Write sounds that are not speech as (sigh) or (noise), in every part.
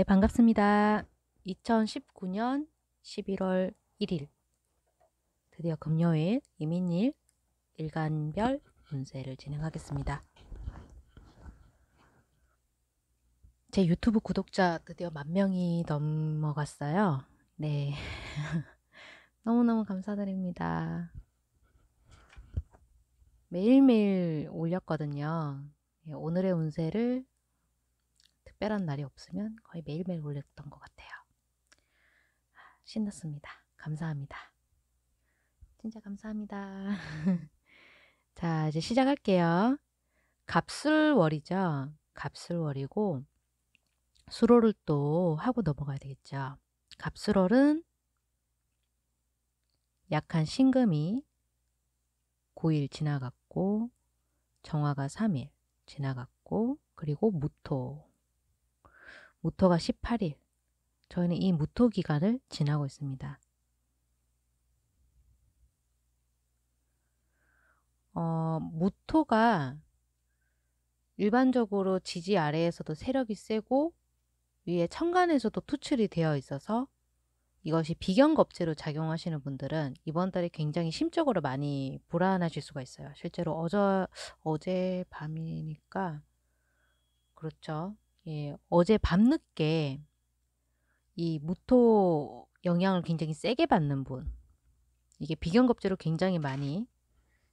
네, 반갑습니다. 2019년 11월 1일 드디어 금요일 이민일 일간별 운세를 진행하겠습니다. 제 유튜브 구독자 드디어 만 명이 넘어갔어요. 네. (laughs) 너무너무 감사드립니다. 매일매일 올렸거든요. 예, 오늘의 운세를 특별한 날이 없으면 거의 매일매일 올렸던 것 같아요. 아, 신났습니다. 감사합니다. 진짜 감사합니다. (laughs) 자, 이제 시작할게요. 갑술월이죠. 갑술월이고 수로를 또 하고 넘어가야 되겠죠. 갑술월은 약한 신금이 9일 지나갔고 정화가 3일 지나갔고 그리고 무토 무토가 18일, 저희는 이 무토 기간을 지나고 있습니다. 어, 무토가 일반적으로 지지 아래에서도 세력이 세고 위에 천간에서도 투출이 되어 있어서 이것이 비견겁제로 작용하시는 분들은 이번 달에 굉장히 심적으로 많이 불안하실 수가 있어요. 실제로 어저, 어제 밤이니까 그렇죠. 예, 어제 밤늦게 이 무토 영향을 굉장히 세게 받는 분 이게 비경겁제로 굉장히 많이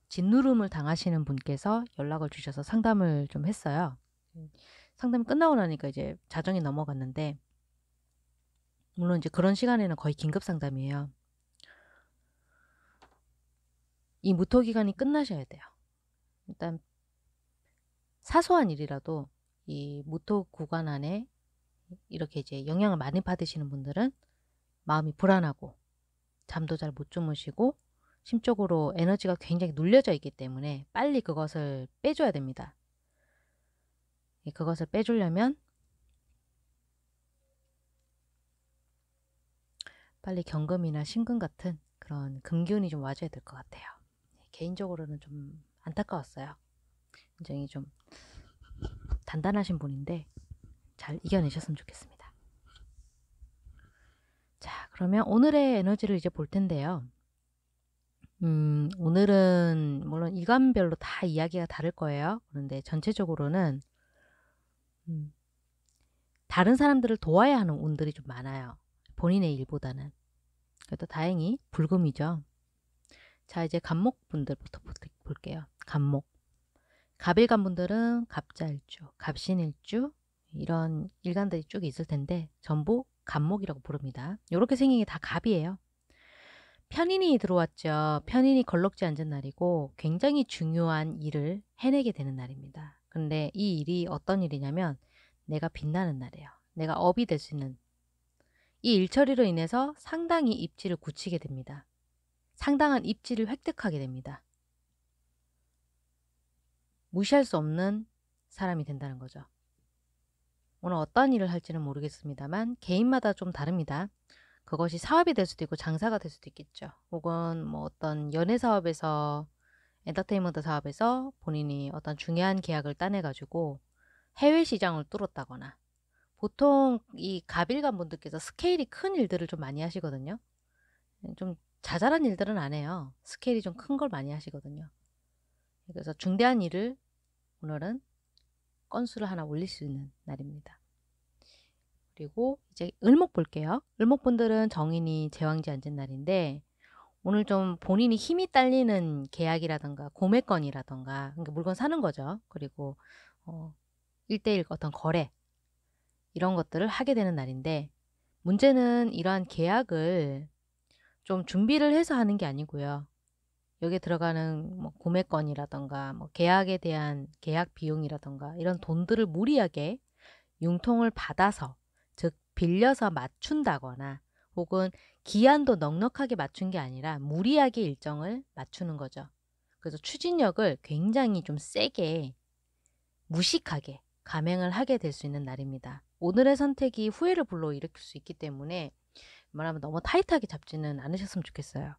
짓누름을 당하시는 분께서 연락을 주셔서 상담을 좀 했어요. 상담이 끝나고 나니까 이제 자정이 넘어갔는데 물론 이제 그런 시간에는 거의 긴급 상담이에요. 이 무토 기간이 끝나셔야 돼요. 일단 사소한 일이라도 이 모토 구간 안에 이렇게 이제 영향을 많이 받으시는 분들은 마음이 불안하고 잠도 잘 못 주무시고 심적으로 에너지가 굉장히 눌려져 있기 때문에 빨리 그것을 빼줘야 됩니다. 예, 그것을 빼주려면 빨리 경금이나 신금 같은 그런 금기운이 좀 와줘야 될 것 같아요. 예, 개인적으로는 좀 안타까웠어요. 굉장히 좀 단단하신 분인데 잘 이겨내셨으면 좋겠습니다. 자, 그러면 오늘의 에너지를 이제 볼 텐데요. 음, 오늘은 물론 이간별로 다 이야기가 다를 거예요. 그런데 전체적으로는 음, 다른 사람들을 도와야 하는 운들이 좀 많아요. 본인의 일보다는. 그래도 다행히 불금이죠. 자, 이제 간목분들부터 볼게요. 간목. 갑일간 분들은 갑자일주, 갑신일주 이런 일간들이 쭉 있을 텐데 전부 갑목이라고 부릅니다. 이렇게 생긴 게 다 갑이에요. 편인이 들어왔죠. 편인이 걸럭지 앉은 날이고 굉장히 중요한 일을 해내게 되는 날입니다. 근데 이 일이 어떤 일이냐면 내가 빛나는 날이에요. 내가 업이 될 수 있는 이 일처리로 인해서 상당히 입지를 굳히게 됩니다. 상당한 입지를 획득하게 됩니다. 무시할 수 없는 사람이 된다는 거죠. 오늘 어떤 일을 할지는 모르겠습니다만 개인마다 좀 다릅니다. 그것이 사업이 될 수도 있고 장사가 될 수도 있겠죠. 혹은 뭐 어떤 연애 사업에서 엔터테인먼트 사업에서 본인이 어떤 중요한 계약을 따내가지고 해외 시장을 뚫었다거나 보통 이 가빌간 분들께서 스케일이 큰 일들을 좀 많이 하시거든요. 좀 자잘한 일들은 안 해요. 스케일이 좀 큰 걸 많이 하시거든요. 그래서 중대한 일을 오늘은 건수를 하나 올릴 수 있는 날입니다. 그리고 이제 을목 볼게요. 을목분들은 정인이 제왕지 앉은 날인데 오늘 좀 본인이 힘이 딸리는 계약이라든가 고매권이라든가 그러니까 물건 사는 거죠. 그리고 어, 1대1 어떤 거래 이런 것들을 하게 되는 날인데 문제는 이러한 계약을 좀 준비를 해서 하는 게 아니고요. 여기에 들어가는 뭐 구매권이라던가 뭐 계약에 대한 계약 비용이라던가 이런 돈들을 무리하게 융통을 받아서 즉 빌려서 맞춘다거나 혹은 기한도 넉넉하게 맞춘 게 아니라 무리하게 일정을 맞추는 거죠. 그래서 추진력을 굉장히 좀 세게 무식하게 감행을 하게 될 수 있는 날입니다. 오늘의 선택이 후회를 불러일으킬 수 있기 때문에 말하면 너무 타이트하게 잡지는 않으셨으면 좋겠어요.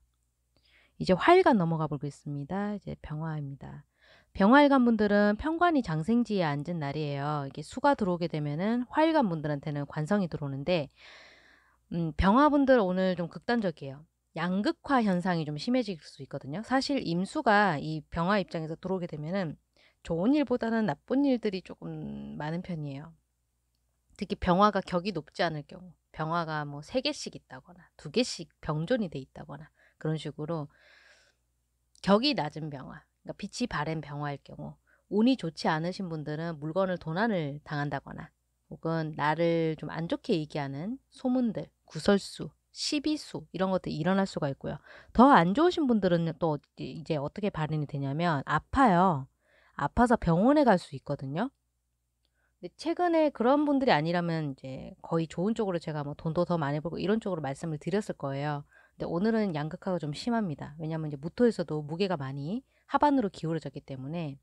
이제 화일간 넘어가 보겠습니다. 이제 병화입니다. 병화일간 분들은 평관이 장생지에 앉은 날이에요. 이게 수가 들어오게 되면은 화일간 분들한테는 관성이 들어오는데 음, 병화분들 오늘 좀 극단적이에요. 양극화 현상이 좀 심해질 수 있거든요. 사실 임수가 이 병화 입장에서 들어오게 되면은 좋은 일보다는 나쁜 일들이 조금 많은 편이에요. 특히 병화가 격이 높지 않을 경우, 병화가 뭐 세 개씩 있다거나 두 개씩 병존이 돼 있다거나 그런 식으로 격이 낮은 병화, 그러니까 빛이 바랜 병화일 경우 운이 좋지 않으신 분들은 물건을 도난을 당한다거나 혹은 나를 좀 안 좋게 얘기하는 소문들, 구설수, 시비수 이런 것들이 일어날 수가 있고요. 더 안 좋으신 분들은 또 이제 어떻게 발현이 되냐면 아파요. 아파서 병원에 갈 수 있거든요. 근데 최근에 그런 분들이 아니라면 이제 거의 좋은 쪽으로 제가 뭐 돈도 더 많이 벌고 이런 쪽으로 말씀을 드렸을 거예요. 근데 네, 오늘은 양극화가 좀 심합니다. 왜냐하면 이제 무토에서도 무게가 많이 하반으로 기울어졌기 때문에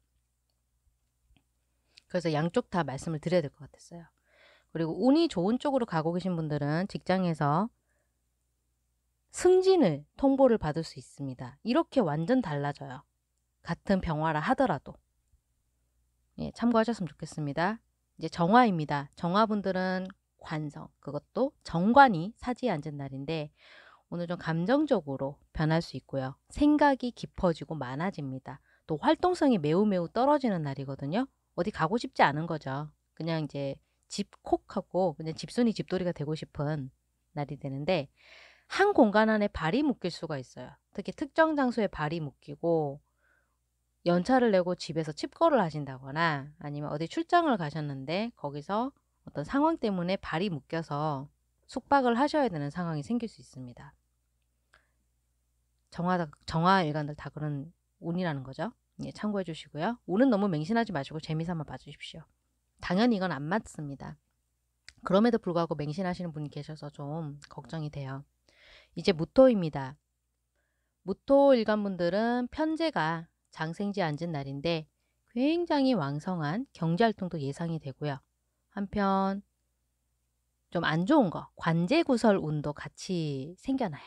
그래서 양쪽 다 말씀을 드려야 될 것 같았어요. 그리고 운이 좋은 쪽으로 가고 계신 분들은 직장에서 승진을 통보를 받을 수 있습니다. 이렇게 완전 달라져요. 같은 병화라 하더라도. 예, 참고하셨으면 좋겠습니다. 이제 정화입니다. 정화분들은 관성, 그것도 정관이 사지에 앉은 날인데 오늘 좀 감정적으로 변할 수 있고요. 생각이 깊어지고 많아집니다. 또 활동성이 매우 매우 떨어지는 날이거든요. 어디 가고 싶지 않은 거죠. 그냥 이제 집콕하고 그냥 집순이 집돌이가 되고 싶은 날이 되는데 한 공간 안에 발이 묶일 수가 있어요. 특히 특정 장소에 발이 묶이고 연차를 내고 집에서 칩거를 하신다거나 아니면 어디 출장을 가셨는데 거기서 어떤 상황 때문에 발이 묶여서 숙박을 하셔야 되는 상황이 생길 수 있습니다. 정화, 정화 일관들 다 그런 운이라는 거죠. 예, 참고해 주시고요. 운은 너무 맹신하지 마시고 재미삼아 봐주십시오. 당연히 이건 안 맞습니다. 그럼에도 불구하고 맹신하시는 분이 계셔서 좀 걱정이 돼요. 이제 무토입니다. 무토 일관분들은 편제가 장생지 앉은 날인데 굉장히 왕성한 경제활동도 예상이 되고요. 한편 좀안 좋은 거, 관제구설 운도 같이 생겨나요.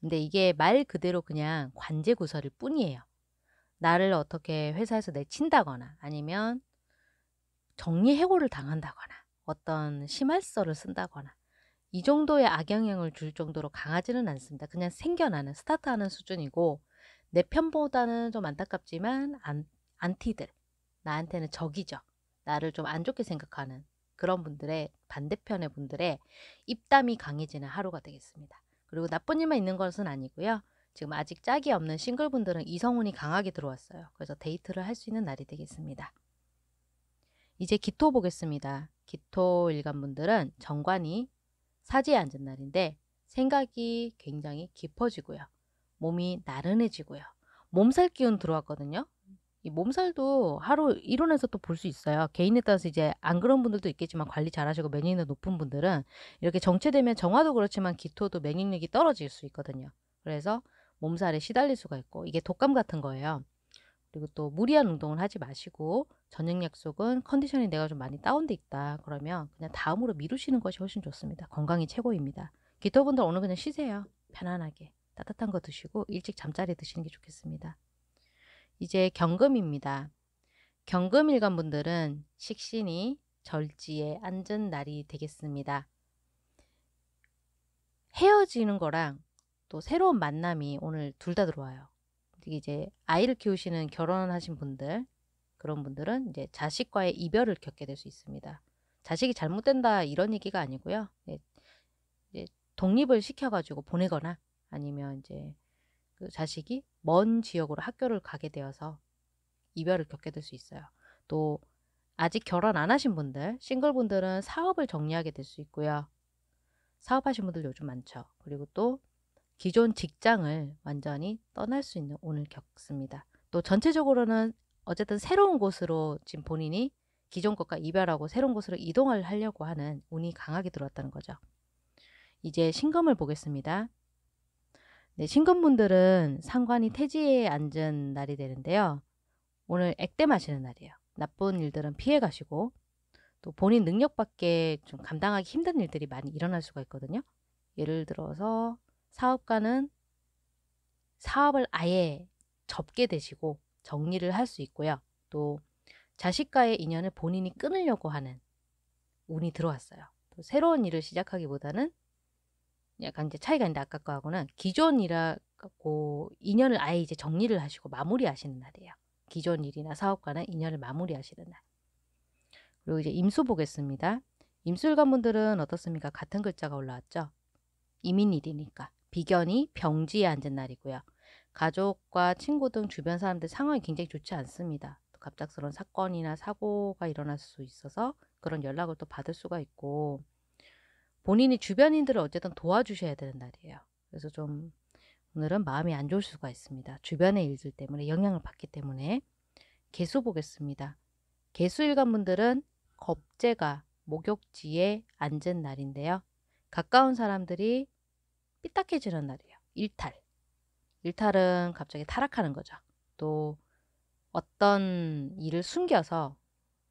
근데 이게 말 그대로 그냥 관제구설일 뿐이에요. 나를 어떻게 회사에서 내친다거나 아니면 정리해고를 당한다거나 어떤 심할서를 쓴다거나 이 정도의 악영향을 줄 정도로 강하지는 않습니다. 그냥 생겨나는 스타트하는 수준이고 내 편보다는 좀 안타깝지만 안, 안티들 나한테는 적이죠. 나를 좀 안 좋게 생각하는 그런 분들의 반대편의 분들의 입담이 강해지는 하루가 되겠습니다. 그리고 나쁜 일만 있는 것은 아니고요. 지금 아직 짝이 없는 싱글분들은 이성운이 강하게 들어왔어요. 그래서 데이트를 할 수 있는 날이 되겠습니다. 이제 기토 보겠습니다. 기토 일간분들은 정관이 사지에 앉은 날인데 생각이 굉장히 깊어지고요. 몸이 나른해지고요. 몸살 기운 들어왔거든요. 이 몸살도 하루 일론에서또 볼 수 있어요. 개인에 따라서 이제 안 그런 분들도 있겠지만 관리 잘하시고 면역력 높은 분들은 이렇게 정체되면 정화도 그렇지만 기토도 면역력이 떨어질 수 있거든요. 그래서 몸살에 시달릴 수가 있고 이게 독감 같은 거예요. 그리고 또 무리한 운동을 하지 마시고 저녁 약속은 컨디션이 내가 좀 많이 다운돼 있다 그러면 그냥 다음으로 미루시는 것이 훨씬 좋습니다. 건강이 최고입니다. 기토분들 오늘 그냥 쉬세요. 편안하게 따뜻한 거 드시고 일찍 잠자리 드시는 게 좋겠습니다. 이제 경금입니다. 경금일간 분들은 식신이 절지에 앉은 날이 되겠습니다. 헤어지는 거랑 또 새로운 만남이 오늘 둘 다 들어와요. 이제 아이를 키우시는 결혼하신 분들 그런 분들은 이제 자식과의 이별을 겪게 될 수 있습니다. 자식이 잘못된다 이런 얘기가 아니고요. 네, 이제 독립을 시켜가지고 보내거나 아니면 이제 그 자식이 먼 지역으로 학교를 가게 되어서 이별을 겪게 될 수 있어요. 또 아직 결혼 안 하신 분들, 싱글분들은 사업을 정리하게 될 수 있고요. 사업하신 분들 요즘 많죠. 그리고 또 기존 직장을 완전히 떠날 수 있는 오늘 겪습니다. 또 전체적으로는 어쨌든 새로운 곳으로 지금 본인이 기존 것과 이별하고 새로운 곳으로 이동을 하려고 하는 운이 강하게 들어왔다는 거죠. 이제 신금을 보겠습니다. 네, 신금분들은 상관이 태지에 앉은 날이 되는데요. 오늘 액땜하시는 날이에요. 나쁜 일들은 피해 가시고 또 본인 능력밖에 좀 감당하기 힘든 일들이 많이 일어날 수가 있거든요. 예를 들어서 사업가는 사업을 아예 접게 되시고 정리를 할 수 있고요. 또 자식과의 인연을 본인이 끊으려고 하는 운이 들어왔어요. 또 새로운 일을 시작하기보다는 약간 이제 차이가 있는데 아까 거하고는 기존 일하고 인연을 아예 이제 정리를 하시고 마무리하시는 날이에요. 기존 일이나 사업과는 인연을 마무리하시는 날. 그리고 이제 임수 보겠습니다. 임술관분들은 어떻습니까? 같은 글자가 올라왔죠. 이민일이니까 비견이 병지에 앉은 날이고요. 가족과 친구 등 주변 사람들 상황이 굉장히 좋지 않습니다. 갑작스러운 사건이나 사고가 일어날 수 있어서 그런 연락을 또 받을 수가 있고 본인이 주변인들을 어쨌든 도와주셔야 되는 날이에요. 그래서 좀 오늘은 마음이 안 좋을 수가 있습니다. 주변의 일들 때문에 영향을 받기 때문에 개수 보겠습니다. 개수일간 분들은 겁재가 목욕지에 앉은 날인데요. 가까운 사람들이 삐딱해지는 날이에요. 일탈. 일탈은 갑자기 타락하는 거죠. 또 어떤 일을 숨겨서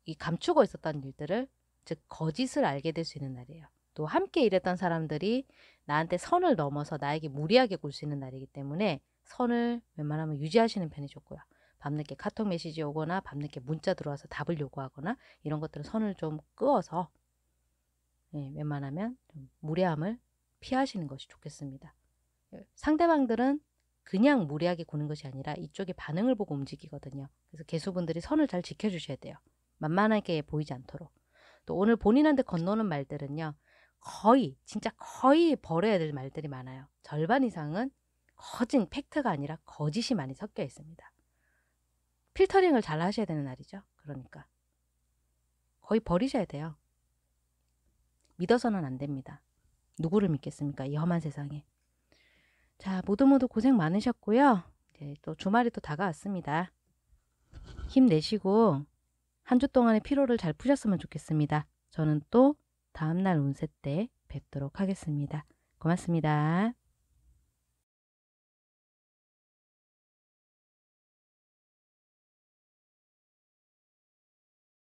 이 감추고 있었던 일들을 즉 거짓을 알게 될 수 있는 날이에요. 또 함께 일했던 사람들이 나한테 선을 넘어서 나에게 무리하게 굴 수 있는 날이기 때문에 선을 웬만하면 유지하시는 편이 좋고요. 밤늦게 카톡 메시지 오거나 밤늦게 문자 들어와서 답을 요구하거나 이런 것들은 선을 좀 끄어서 예, 웬만하면 좀 무례함을 피하시는 것이 좋겠습니다. 예, 상대방들은 그냥 무례하게 구는 것이 아니라 이쪽의 반응을 보고 움직이거든요. 그래서 개수분들이 선을 잘 지켜주셔야 돼요. 만만하게 보이지 않도록. 또 오늘 본인한테 건너는 말들은요. 거의 진짜 거의 버려야 될 말들이 많아요. 절반 이상은 거진 팩트가 아니라 거짓이 많이 섞여 있습니다. 필터링을 잘 하셔야 되는 날이죠. 그러니까 거의 버리셔야 돼요. 믿어서는 안 됩니다. 누구를 믿겠습니까? 이 험한 세상에. 자, 모두 모두 고생 많으셨고요. 이제 또 주말이 또 다가왔습니다. 힘내시고 한 주 동안의 피로를 잘 푸셨으면 좋겠습니다. 저는 또 다음날 운세 때 뵙도록 하겠습니다. 고맙습니다.